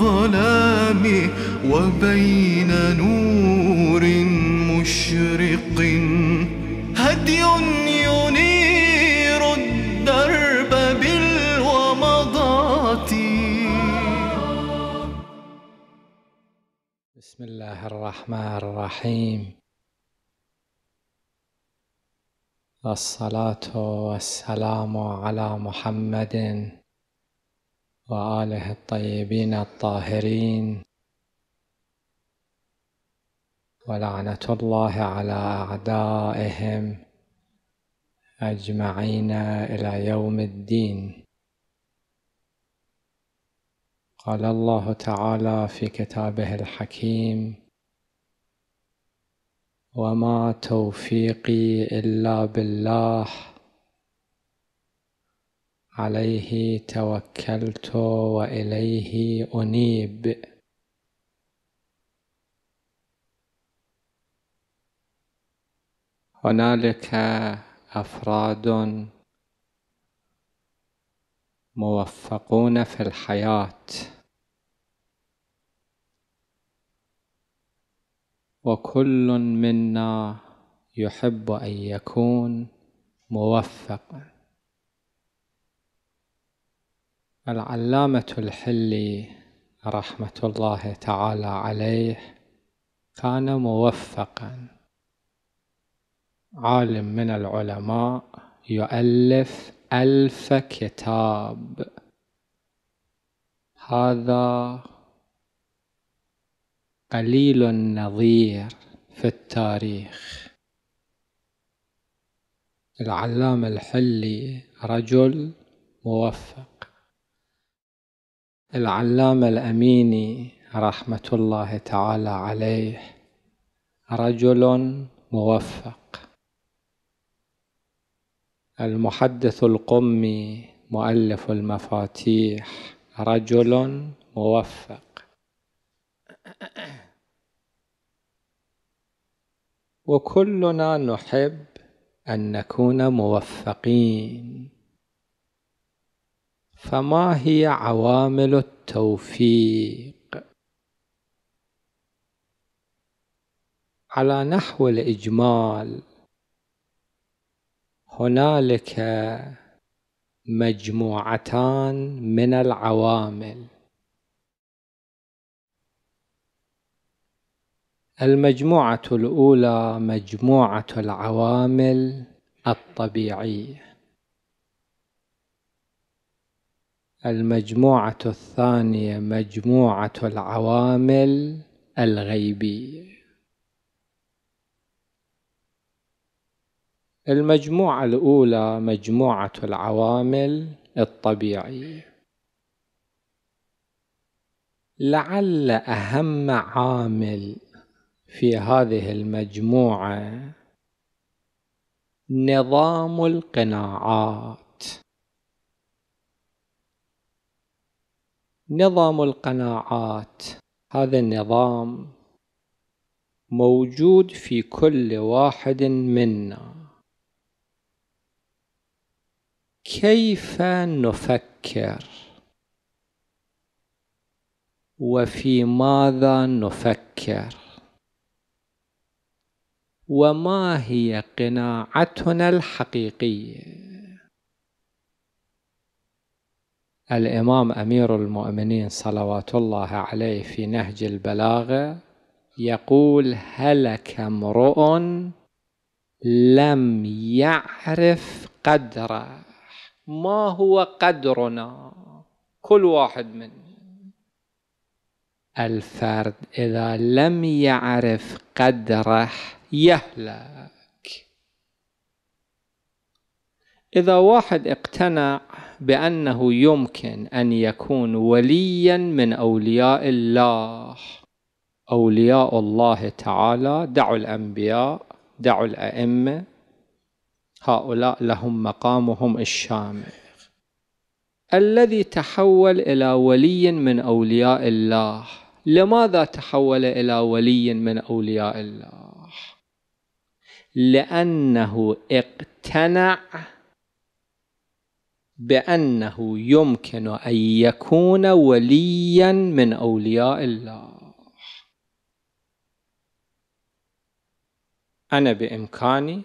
الظلام وبين نور مشرق هدي ينير الدرب بالومضات بسم الله الرحمن الرحيم الصلاة والسلام على محمد وآله الطيبين الطاهرين ولعنة الله على أعدائهم أجمعين إلى يوم الدين قال الله تعالى في كتابه الحكيم وما توفيقي إلا بالله عليه توكلت واليه انيب هنالك افراد موفقون في الحياه وكل منا يحب ان يكون موفقا العلامة الحلي رحمة الله تعالى عليه كان موفقا عالم من العلماء يؤلف ألف كتاب هذا قليل النظير في التاريخ العلامة الحلي رجل موفق العلامة الأميني رحمة الله تعالى عليه رجل موفق المحدث القمي مؤلف المفاتيح رجل موفق وكلنا نحب أن نكون موفقين فما هي عوامل التوفيق على نحو الإجمال هنالك مجموعتان من العوامل المجموعة الأولى مجموعة العوامل الطبيعية المجموعة الثانية مجموعة العوامل الغيبية المجموعة الأولى مجموعة العوامل الطبيعية لعل أهم عامل في هذه المجموعة نظام القناعات نظام القناعات هذا النظام موجود في كل واحد منا كيف نفكر وفي ماذا نفكر وما هي قناعتنا الحقيقيه الإمام أمير المؤمنين صلوات الله عليه في نهج البلاغة يقول هلك امرؤ لم يعرف قدره ما هو قدرنا كل واحد منا الفرد إذا لم يعرف قدره يهلك إذا واحد اقتنع بأنه يمكن أن يكون وليا من أولياء الله أولياء الله تعالى دعوا الأنبياء دعوا الأئمة هؤلاء لهم مقامهم الشامل الذي تحول إلى ولي من أولياء الله لماذا تحول إلى ولي من أولياء الله لأنه اقتنع بأنه يمكن أن يكون وليا من أولياء الله أنا بإمكاني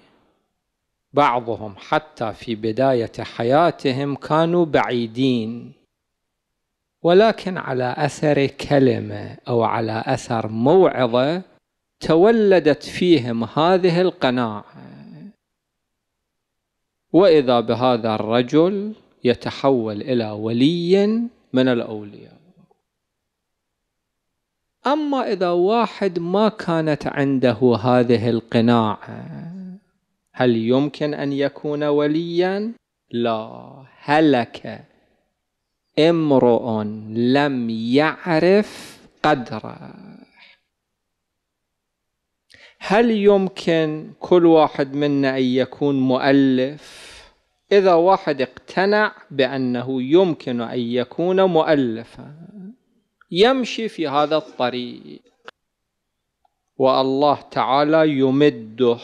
بعضهم حتى في بداية حياتهم كانوا بعيدين ولكن على أثر كلمة أو على أثر موعظة تولدت فيهم هذه القناعة وإذا بهذا الرجل يتحول إلى ولي من الأولياء أما إذا واحد ما كانت عنده هذه القناعة هل يمكن أن يكون وليا؟ لا هلك امرؤ لم يعرف قدره هل يمكن كل واحد منا أن يكون مؤلف إذا واحد اقتنع بأنه يمكن أن يكون مؤلفا يمشي في هذا الطريق والله تعالى يمده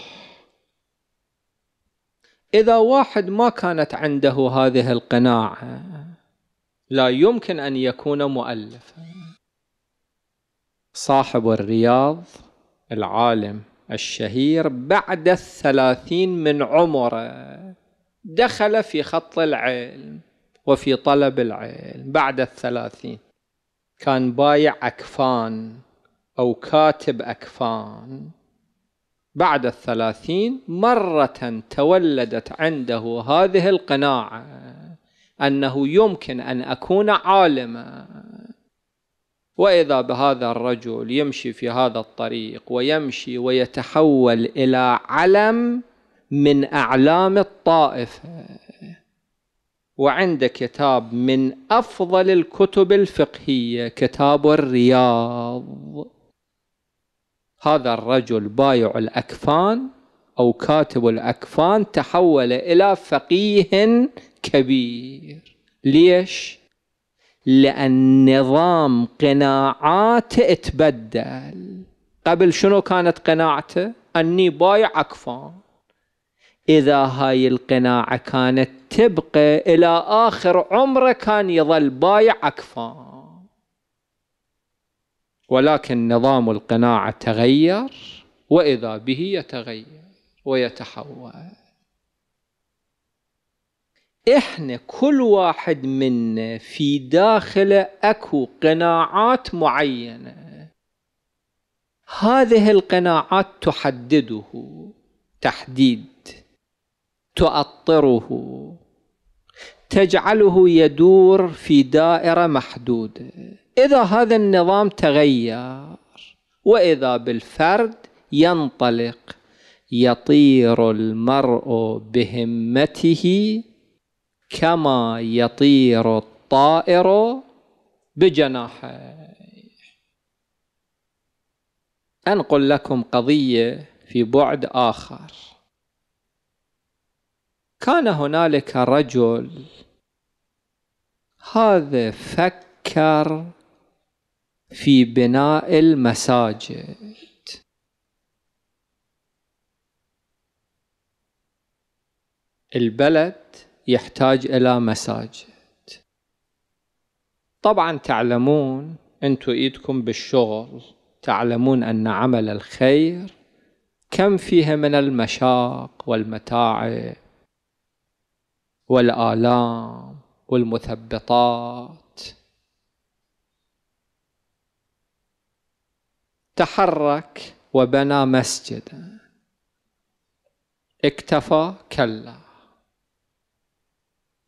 إذا واحد ما كانت عنده هذه القناعة لا يمكن أن يكون مؤلفا صاحب الرياض العالم الشهير بعد الثلاثين من عمره دخل في خط العلم وفي طلب العلم بعد الثلاثين كان بايع أكفان أو كاتب أكفان بعد الثلاثين مرة تولدت عنده هذه القناعة أنه يمكن أن أكون عالما وإذا بهذا الرجل يمشي في هذا الطريق ويمشي ويتحول إلى علم من أعلام الطائفة وعنده كتاب من أفضل الكتب الفقهية كتاب الرياض هذا الرجل بايع الأكفان أو كاتب الأكفان تحول إلى فقيه كبير ليش؟ لأن نظام قناعاته اتبدل قبل شنو كانت قناعته؟ أني بايع أكفان إذا هاي القناعة كانت تبقى إلى آخر عمره كان يظل بايع أكفان ولكن نظام القناعة تغير وإذا به يتغير ويتحول احنا كل واحد منا في داخله اكو قناعات معينه هذه القناعات تحدده تحديد تؤطره تجعله يدور في دائره محدوده اذا هذا النظام تغير واذا بالفرد ينطلق يطير المرء بهمته كما يطير الطائر بجناحيه انقل لكم قضيه في بعد اخر كان هنالك رجل هذا فكر في بناء المساجد البلد يحتاج الى مساجد طبعا تعلمون انتم ايدكم بالشغل تعلمون ان عمل الخير كم فيه من المشاق والمتاعب والآلام والمثبطات تحرك وبنى مسجدا اكتفى كلا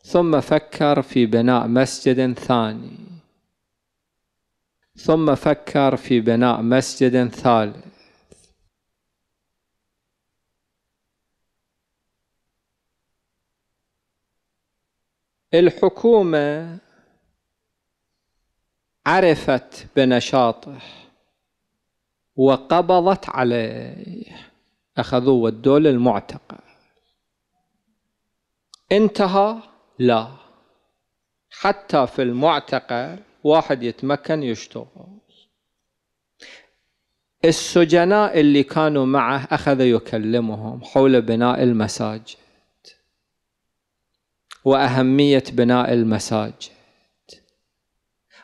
ثم فكر في بناء مسجد ثاني ثم فكر في بناء مسجد ثالث الحكومة عرفت بنشاطه وقبضت عليه أخذوه ودوه للمعتقل انتهى لا حتى في المعتقل واحد يتمكن يشتغل السجناء اللي كانوا معه أخذ يكلمهم حول بناء المساجد واهميه بناء المساجد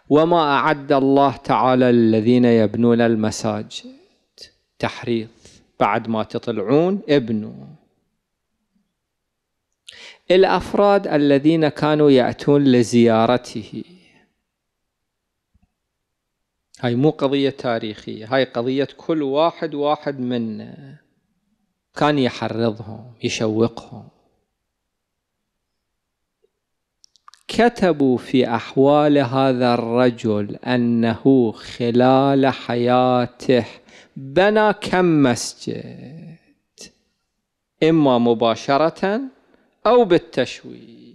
وما اعد الله تعالى للذين يبنون المساجد تحريض بعد ما تطلعون ابنوا الافراد الذين كانوا ياتون لزيارته هاي مو قضيه تاريخيه هاي قضيه كل واحد واحد منا كان يحرضهم يشوقهم كتبوا في احوال هذا الرجل انه خلال حياته بنى كم مسجد اما مباشره او بالتشويق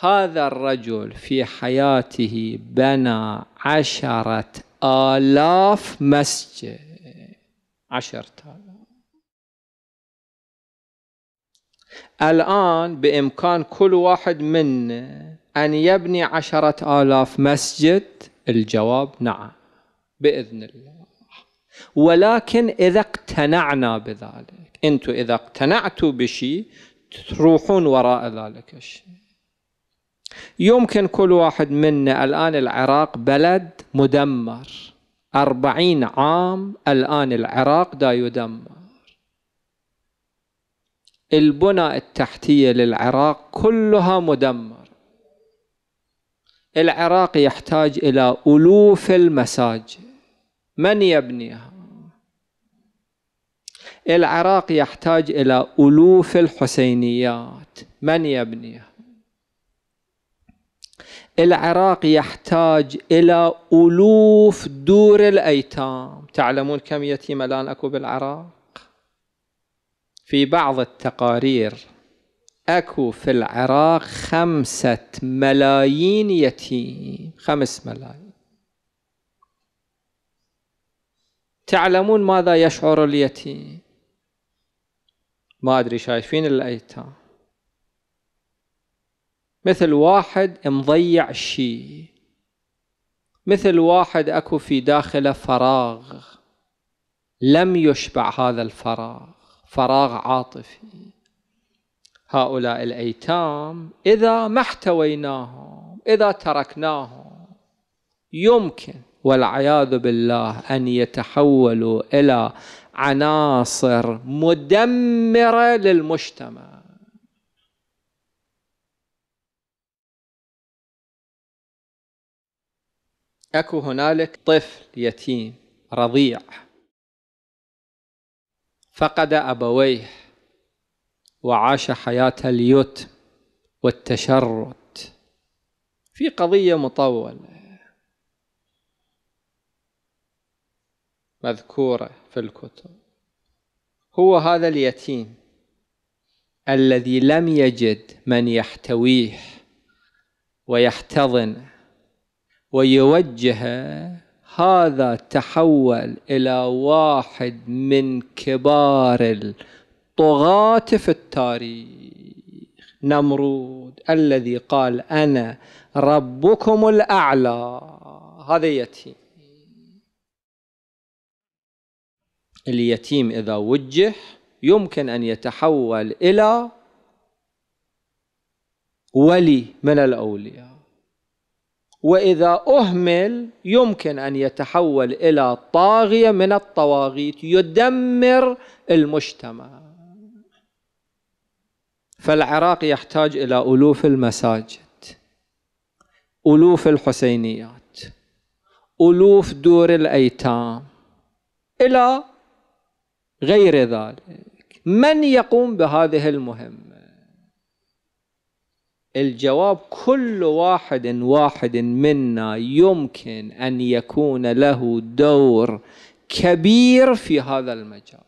هذا الرجل في حياته بنى عشره الاف مسجد عشره آلاف الآن بإمكان كل واحد منا أن يبني عشرة آلاف مسجد الجواب نعم بإذن الله ولكن إذا اقتنعنا بذلك أنتوا إذا اقتنعتوا بشيء تروحون وراء ذلك الشيء يمكن كل واحد منا الآن العراق بلد مدمر أربعين عام الآن العراق دا يدمر البنى التحتية للعراق كلها مدمر العراق يحتاج إلى ألوف المساجد من يبنيها العراق يحتاج إلى ألوف الحسينيات من يبنيها العراق يحتاج إلى ألوف دور الأيتام تعلمون كم يتيم الآن أكو بالعراق في بعض التقارير اكو في العراق خمسة ملايين يتيم خمس ملايين تعلمون ماذا يشعر اليتيم ما ادري شايفين الايتام مثل واحد مضيع شيء مثل واحد اكو في داخله فراغ لم يشبع هذا الفراغ فراغ عاطفي هؤلاء الايتام اذا ما احتويناهم اذا تركناهم يمكن والعياذ بالله ان يتحولوا الى عناصر مدمره للمجتمع اكو هنالك طفل يتيم رضيع فقد أبويه وعاش حياة اليتم والتشرد في قضية مطولة مذكورة في الكتب هو هذا اليتيم الذي لم يجد من يحتويه ويحتضنه ويوجهه هذا تحول الى واحد من كبار الطغاة في التاريخ نمرود الذي قال انا ربكم الاعلى هذا يتيم اليتيم اذا وجه يمكن ان يتحول الى ولي من الاولياء واذا اهمل يمكن ان يتحول الى طاغيه من الطواغيت يدمر المجتمع فالعراق يحتاج الى الوف المساجد الوف الحسينيات الوف دور الايتام الى غير ذلك من يقوم بهذه المهمه الجواب كل واحد واحد منا يمكن ان يكون له دور كبير في هذا المجال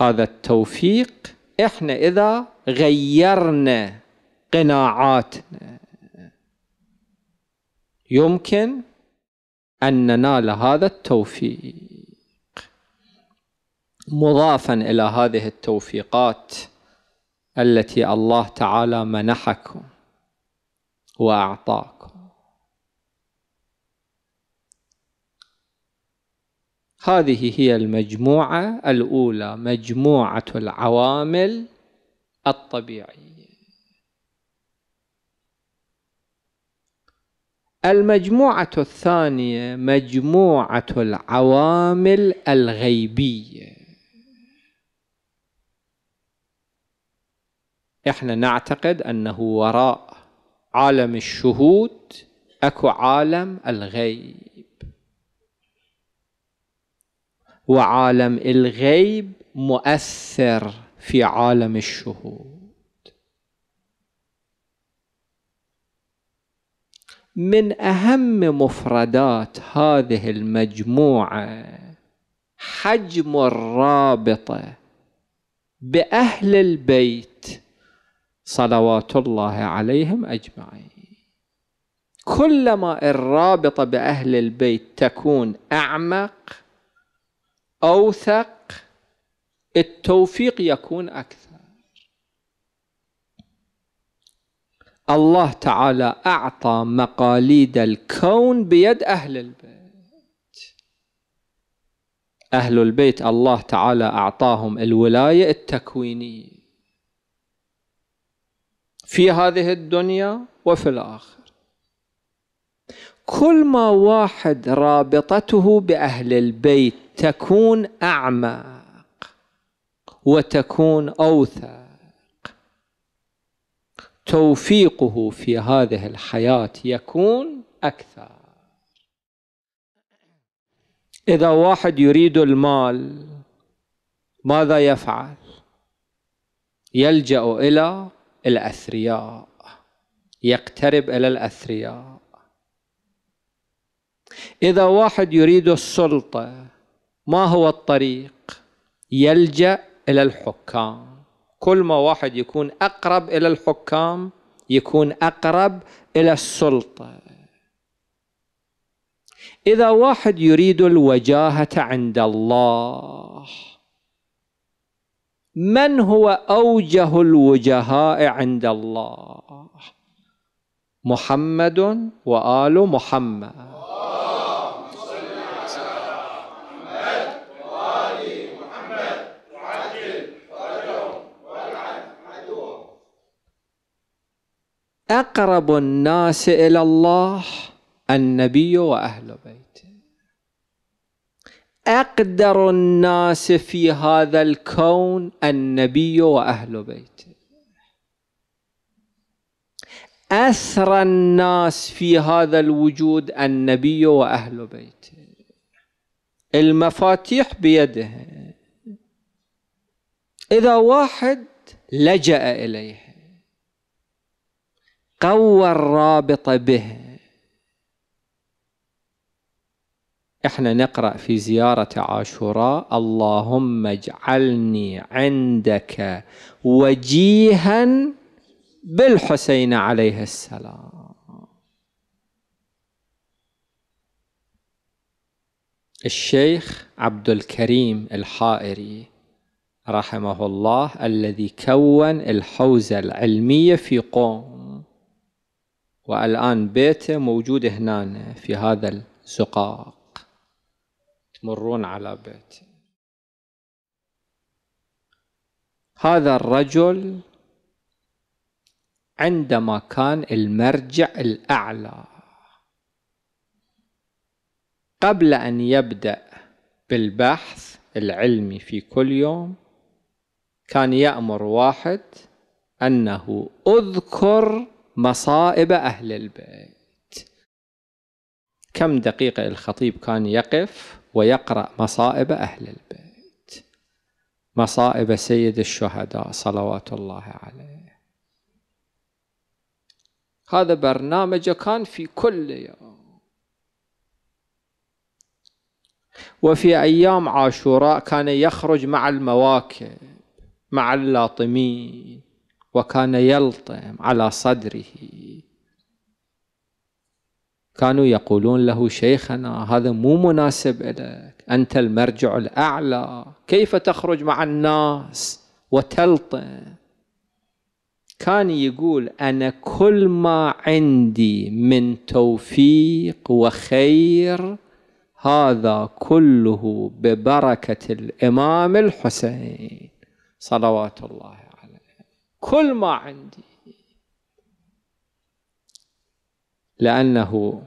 هذا التوفيق احنا اذا غيرنا قناعاتنا يمكن ان ننال هذا التوفيق مضافا الى هذه التوفيقات التي الله تعالى منحكم واعطاكم هذه هي المجموعه الاولى مجموعه العوامل الطبيعيه المجموعه الثانيه مجموعه العوامل الغيبيه احنا نعتقد انه وراء عالم الشهود اكو عالم الغيب وعالم الغيب مؤثر في عالم الشهود من اهم مفردات هذه المجموعه حجم الرابطه باهل البيت صلوات الله عليهم اجمعين كلما الرابطه باهل البيت تكون اعمق اوثق التوفيق يكون اكثر الله تعالى اعطى مقاليد الكون بيد اهل البيت اهل البيت الله تعالى اعطاهم الولايه التكوينيه في هذه الدنيا وفي الآخرة كل ما واحد رابطته بأهل البيت تكون أعمق وتكون أوثق توفيقه في هذه الحياة يكون أكثر إذا واحد يريد المال ماذا يفعل؟ يلجأ إلى الأثرياء يقترب إلى الأثرياء إذا واحد يريد السلطة ما هو الطريق يلجأ إلى الحكام كل ما واحد يكون أقرب إلى الحكام يكون أقرب إلى السلطة إذا واحد يريد الوجاهة عند الله من هو اوجه الوجهاء عند الله محمد وال محمد اقرب الناس الى الله النبي واهل بيته أقدر الناس في هذا الكون النبي وأهل بيته أثرى الناس في هذا الوجود النبي وأهل بيته المفاتيح بيده إذا واحد لجأ إليه قوى الرابط به احنا نقرأ في زيارة عاشوراء اللهم اجعلني عندك وجيها بالحسين عليه السلام الشيخ عبد الكريم الحائري رحمه الله الذي كون الحوزة العلمية في قوم والآن بيته موجود هنا في هذا الزقاق تمرون على بيت هذا الرجل عندما كان المرجع الأعلى قبل أن يبدأ بالبحث العلمي في كل يوم كان يأمر واحد أنه أذكر مصائب أهل البيت كم دقيقة الخطيب كان يقف ويقرأ مصائب أهل البيت مصائب سيد الشهداء صلوات الله عليه هذا برنامجه كان في كل يوم وفي أيام عاشوراء كان يخرج مع المواكب مع اللاطمين وكان يلطم على صدره كانوا يقولون له شيخنا هذا مو مناسب لك أنت المرجع الأعلى كيف تخرج مع الناس وتلطن كان يقول أنا كل ما عندي من توفيق وخير هذا كله ببركة الإمام الحسين صلوات الله عليه كل ما عندي لأنه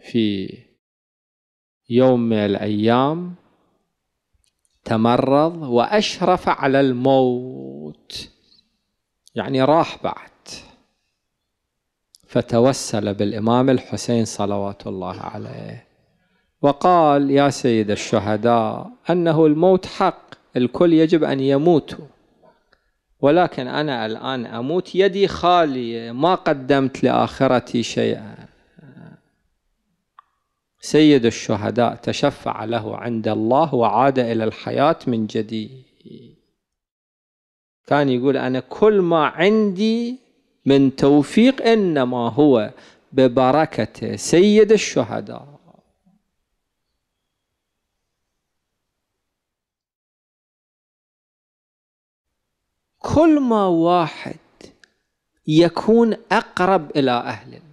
في يوم من الأيام تمرض وأشرف على الموت يعني راح بعد فتوسل بالإمام الحسين صلوات الله عليه وقال يا سيد الشهداء أنه الموت حق الكل يجب أن يموتوا ولكن أنا الآن أموت يدي خالية ما قدمت لآخرتي شيئا سيد الشهداء تشفع له عند الله وعاد إلى الحياة من جديد كان يقول أنا كل ما عندي من توفيق إنما هو ببركة سيد الشهداء كل ما واحد يكون أقرب إلى أهله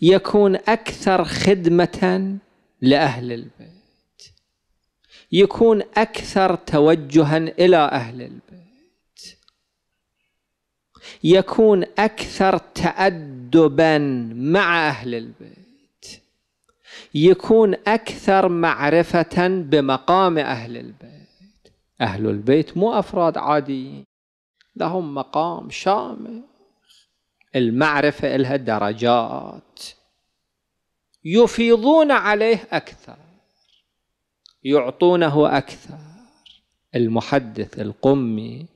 يكون أكثر خدمة لأهل البيت يكون أكثر توجها إلى أهل البيت يكون أكثر تأدبا مع أهل البيت يكون أكثر معرفة بمقام أهل البيت أهل البيت مو أفراد عاديين لهم مقام شامل المعرفة لها درجات يفيضون عليه أكثر يعطونه أكثر المحدث القمي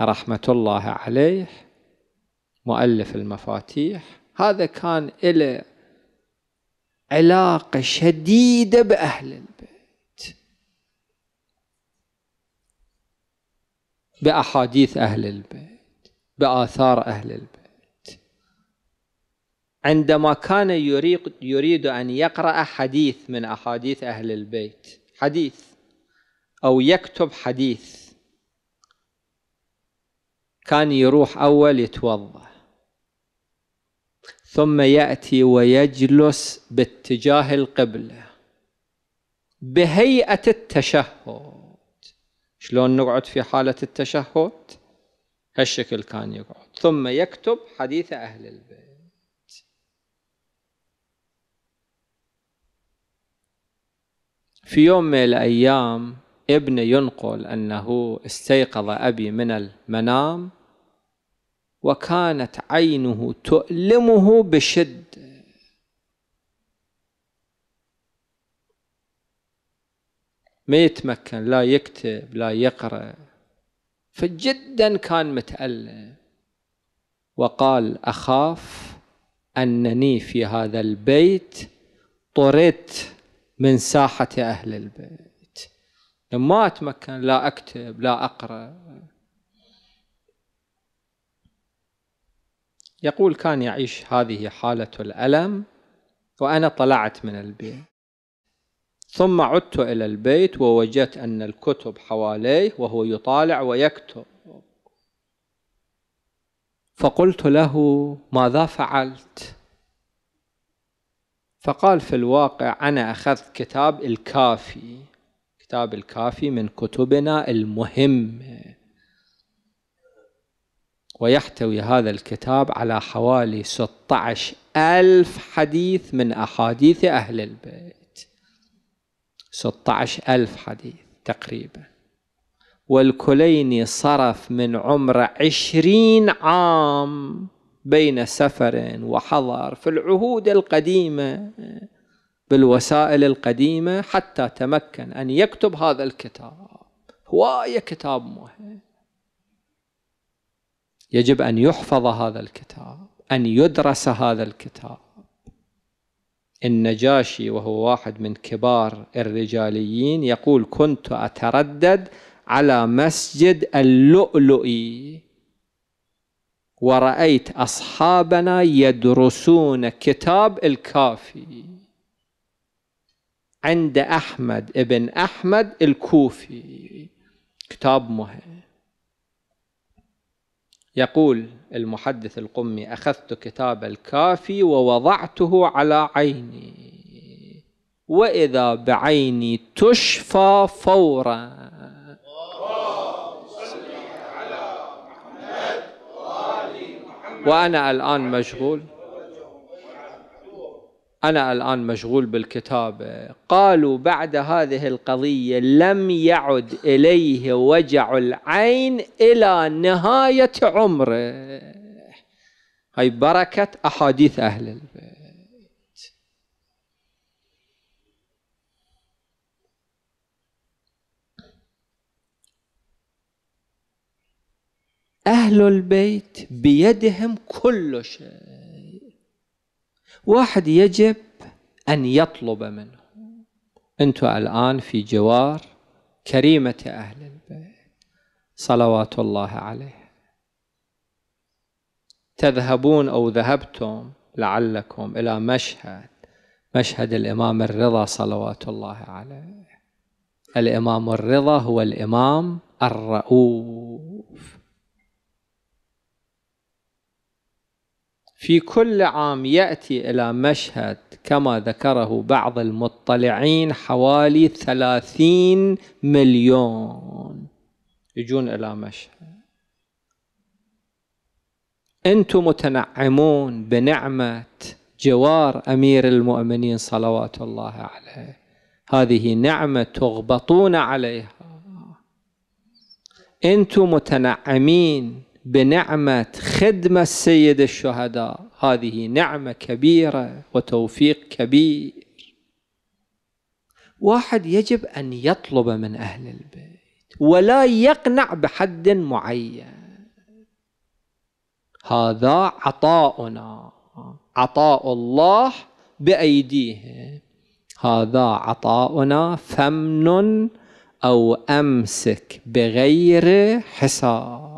رحمة الله عليه مؤلف المفاتيح هذا كان له علاقة شديدة بأهل البيت بأحاديث أهل البيت بآثار أهل البيت عندما كان يريد, أن يقرأ حديث من أحاديث أهل البيت حديث أو يكتب حديث كان يروح أول يتوضأ ثم يأتي ويجلس باتجاه القبلة بهيئة التشهد شلون نقعد في حالة التشهد هالشكل كان يقعد ثم يكتب حديث أهل البيت في يوم من الأيام ابني ينقل أنه استيقظ أبي من المنام وكانت عينه تؤلمه بشدة ما يتمكن لا يكتب لا يقرأ فجدا كان متألم وقال أخاف أنني في هذا البيت طردت من ساحة أهل البيت لما أتمكن لا أكتب لا أقرأ يقول كان يعيش هذه حالة الألم وأنا طلعت من البيت ثم عدت إلى البيت ووجدت أن الكتب حواليه وهو يطالع ويكتب فقلت له ماذا فعلت فقال في الواقع أنا أخذت كتاب الكافي كتاب الكافي من كتبنا المهمة ويحتوي هذا الكتاب على حوالي 16 ألف حديث من أحاديث أهل البيت 16 ألف حديث تقريبا والكليني صرف من عمره عشرين عام بين سفر وحضر في العهود القديمه بالوسائل القديمه حتى تمكن ان يكتب هذا الكتاب هوايه كتاب مهم يجب ان يحفظ هذا الكتاب ان يدرس هذا الكتاب النجاشي وهو واحد من كبار الرجاليين يقول كنت اتردد على مسجد اللؤلؤي ورأيت أصحابنا يدرسون كتاب الكافي عند أحمد ابن أحمد الكوفي كتاب مهم يقول المحدث القمي أخذت كتاب الكافي ووضعته على عيني وإذا بعيني تشفى فورا وأنا الآن مشغول أنا الآن مشغول بالكتابة قالوا بعد هذه القضية لم يعد إليه وجع العين إلى نهاية عمره هاي بركة أحاديث أهل البيت أهل البيت بيدهم كل شيء واحد يجب أن يطلب منه أنتم الآن في جوار كريمة أهل البيت صلوات الله عليه تذهبون أو ذهبتم لعلكم إلى مشهد مشهد الإمام الرضا صلوات الله عليه الإمام الرضا هو الإمام الرؤوف في كل عام يأتي إلى مشهد كما ذكره بعض المطلعين حوالي ثلاثين مليون يجون إلى مشهد أنتم متنعمون بنعمة جوار أمير المؤمنين صلوات الله عليه هذه نعمة تغبطون عليها أنتم متنعمين بنعمة خدمة السيد الشهداء هذه نعمة كبيرة وتوفيق كبير واحد يجب أن يطلب من أهل البيت ولا يقنع بحد معين هذا عطاؤنا عطاء الله بأيديهم هذا عطاؤنا فمن أو أمسك بغير حساب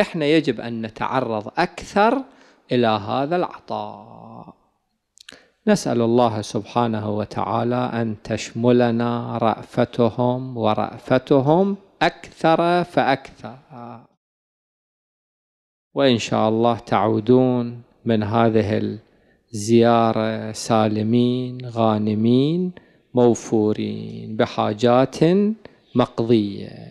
احنا يجب أن نتعرض أكثر إلى هذا العطاء نسأل الله سبحانه وتعالى أن تشملنا رأفتهم ورأفتهم أكثر فأكثر وإن شاء الله تعودون من هذه الزيارة سالمين غانمين موفورين بحاجات مقضيه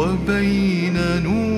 وبين نور